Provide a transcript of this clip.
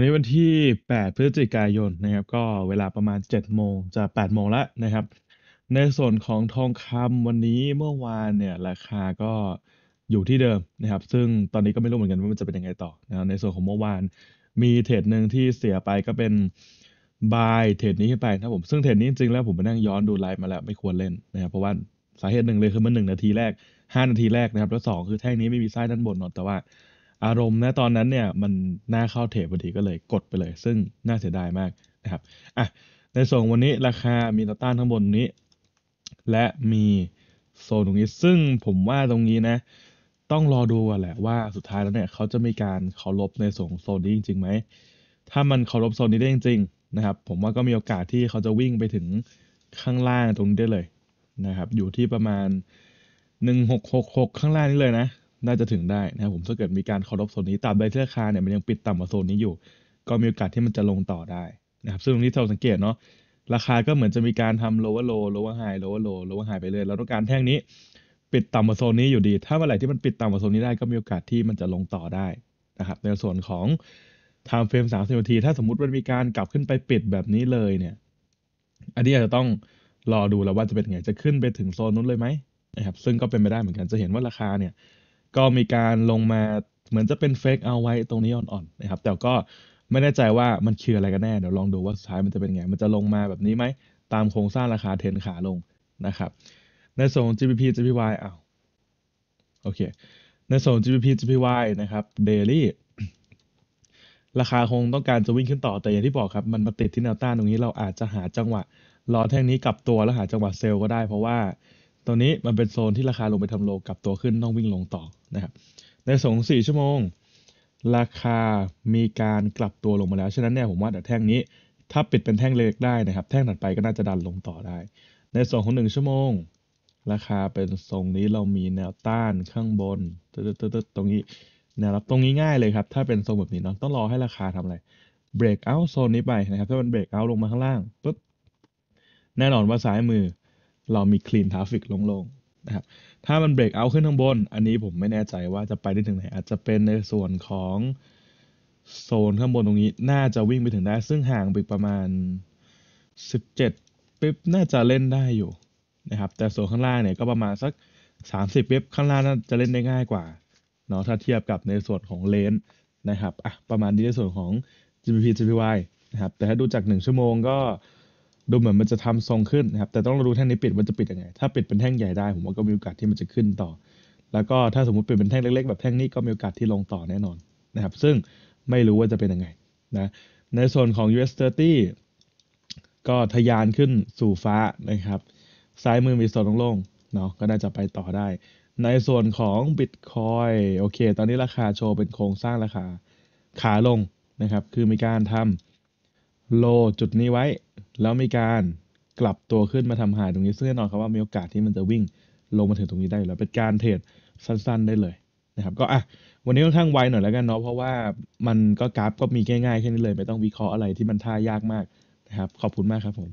วันนี้วันที่ 8 พฤศจิกายนนะครับ ก็เวลาประมาณ 7 โมงจะ8โมงละนะครับ ในส่วนของทองคำวันนี้เมื่อวานเนี่ยราคาก็อยู่ที่เดิมนะครับ ซึ่งตอนนี้ก็ไม่รู้เหมือนกันว่ามันจะเป็นยังไงต่อนะในส่วนของเมื่อวานมีเทรดหนึ่งที่เสียไปก็เป็นบายเทรดนี้ไปนะผม ซึ่งเทรดนี้จริงๆแล้วผมไปนั่งย้อนดูไลฟ์มาแล้วไม่ควรเล่นนะครับเพราะว่าสาเหตุหนึ่งเลยคือมันหนึ่งนาทีแรก 5 นาทีแรกนะครับ แล้ว 2 คือแท่งนี้ไม่มีไส้ด้านบนนอะแต่ว่าอารมณ์นะตอนนั้นเนี่ยมันน่าเข้าเทปพอดีก็เลยกดไปเลย ซึ่งน่าเสียดายมากนะครับอ่ะในส่งวันนี้ราคามีตาต้านข้างบนนี้ และมีโซนตรงนี้ซึ่งผมว่าตรงนี้นะ ต้องรอดูแหละว่าสุดท้ายแล้วเนี่ยเขาจะมีการเคารพในส่งโซนนี้จริงๆไหมถ้ามันเคารพโซนนี้ได้จริงๆนะครับ ผมว่าก็มีโอกาสที่เขาจะวิ่งไปถึงข้างล่างตรงนี้ได้เลยนะครับ อยู่ที่ประมาณ1666ข้างล่างนี้เลยนะน่าจะถึงได้นะครับผมถ้าเกิดมีการคอรบโซนนี้ตามใเที่ราคาเนี่ยมันยังปิดต่ำกว่าโซนนี้อยู่ ก็มีโอกาสที่มันจะลงต่อได้นะครับซึ่งตรงนี้เราสังเกตเนาะราคาก็เหมือนจะมีการทำ lower low lower high lower low lower high ไปเรื่อยเราต้องการแท่งนี้ปิดต่ำกว่าโซนนี้อยู่ดี ถ้าเมื่อไหร่ที่มันปิดต่ำกว่าโซนนี้ได้ก็มีโอกาสที่มันจะลงต่อได้นะครับในส่วนของ time frame 30นาที ถ้าสมมติมันมีการกลับขึ้นไปปิดแบบนี้เลยเนี่ยอันนี้อาจจะต้องรอดูแล้วว่าจะเป็นไงจะขึ้นไปถึงโซนนู้นเลยไหมนะครับซึ่งก็เป็นไปได้เหมือนกันจะเห็นว่าราคาเนี่ยก็มีการลงมาเหมือนจะเป็นเฟกเอาไว้ตรงนี้อ่อนๆนะครับ แต่ก็ไม่แน่ใจว่ามันคืออะไรกันแน่ เดี๋ยวลองดูว่าสุดท้ายมันจะเป็นไง มันจะลงมาแบบนี้ไหม ตามโครงสร้างราคาเทนขาลงนะครับ ในส่วน GBP GPY อ้าวโอเค ในส่วน GBP GPY นะครับ daily ราคาคงต้องการจะวิ่งขึ้นต่อแต่อย่างที่บอกครับ มันมาติดที่แนวต้านตรงนี้เราอาจจะหาจังหวะ รอแท่งนี้กลับตัวแล้วหาจังหวะเซลล์ก็ได้ เพราะว่าตัวนี้มันเป็นโซนที่ราคาลงไปทำโลกับตัวขึ้นต้องวิ่งลงต่อนะครับ ในสองสี่ชั่วโมง ราคามีการกลับตัวลงมาแล้ว ฉะนั้นเนี่ยผมว่าแต่แท่งนี้ ถ้าปิดเป็นแท่งเล็กได้นะครับแท่งถัดไปก็น่าจะดันลงต่อได้ ในส่วนของหนึ่งชั่วโมง ราคาเป็นทรงนี้เรามีแนวต้านข้างบน ตึึ๊ดตตรงนี้แนวรับตรงนี้ง่ายเลยครับถ้าเป็นทรงแบบนี้เนาะต้องรอให้ราคาทำอะไรเบรกเอาโซนนี้ไปนะครับถ้ามันเบรกเอาลงมาข้างล่างปุ๊บแน่นอนว่าซ้ายมือเรามี clean traffic ลงๆนะครับ ถ้ามันเบรกเอาขึ้นข้างบน อันนี้ผมไม่แน่ใจว่าจะไปได้ถึงไหน อาจจะเป็นในส่วนของ โซนข้างบนตรงนี้ น่าจะวิ่งไปถึงได้ ซึ่งห่างไปประมาณ 17 ปิ๊บ น่าจะเล่นได้อยู่นะครับ แต่ส่วนข้างล่างเนี่ย ก็ประมาณสัก 30ปิ๊บ ข้างล่างน่าจะเล่นได้ง่ายกว่า เนาะ ถ้าเทียบกับในส่วนของเลนนะครับ อ่ะ ประมาณนี้ในส่วนของ GPP GPY นะครับ แต่ถ้าดูจาก1ชั่วโมงก็ดูเหมือนมันจะทำทรงขึ้นนะครับ แต่ต้องรู้แท่งนี้ปิดมันจะปิดยังไง ถ้าปิด เป็นแท่งใหญ่ได้ผมว่าก็มีโอกาสที่มันจะขึ้นต่อ แล้วก็ถ้าสมมติปิดเป็นแท่งเล็กๆ แบบแท่งนี้ก็มีโอกาสที่ลงต่อแน่นอนนะครับ ซึ่งไม่รู้ว่าจะเป็นยังไงนะ ในส่วนของ US 30ก็ทะยานขึ้นสู่ฟ้านะครับ ซ้ายมือมีโซนโล่งๆ เนาะ ก็น่าจะไปต่อได้ ในส่วนของ Bitcoin โอเค ตอนนี้ราคาโชว์เป็นโครงสร้างราคา ขาลงนะครับ คือมีการทำโลจุดนี้ไว้แล้วมีการกลับตัวขึ้นมาทำหายตรงนี้ซึ่งแน่นอนครับว่ามีโอกาสที่มันจะวิ่งลงมาถึงตรงนี้ได้แล้วเป็นการเทรดสั้นๆ ได้เลยนะครับก็อ่ะวันนี้ค่อนข้างไวหน่อยแล้วกันเนาะเพราะว่ามันก็กราฟก็มีง่ายๆแค่นี้เลยไม่ต้องวิเคราะห์อะไรที่มันท่ายากมากนะครับขอบคุณ มากครับผม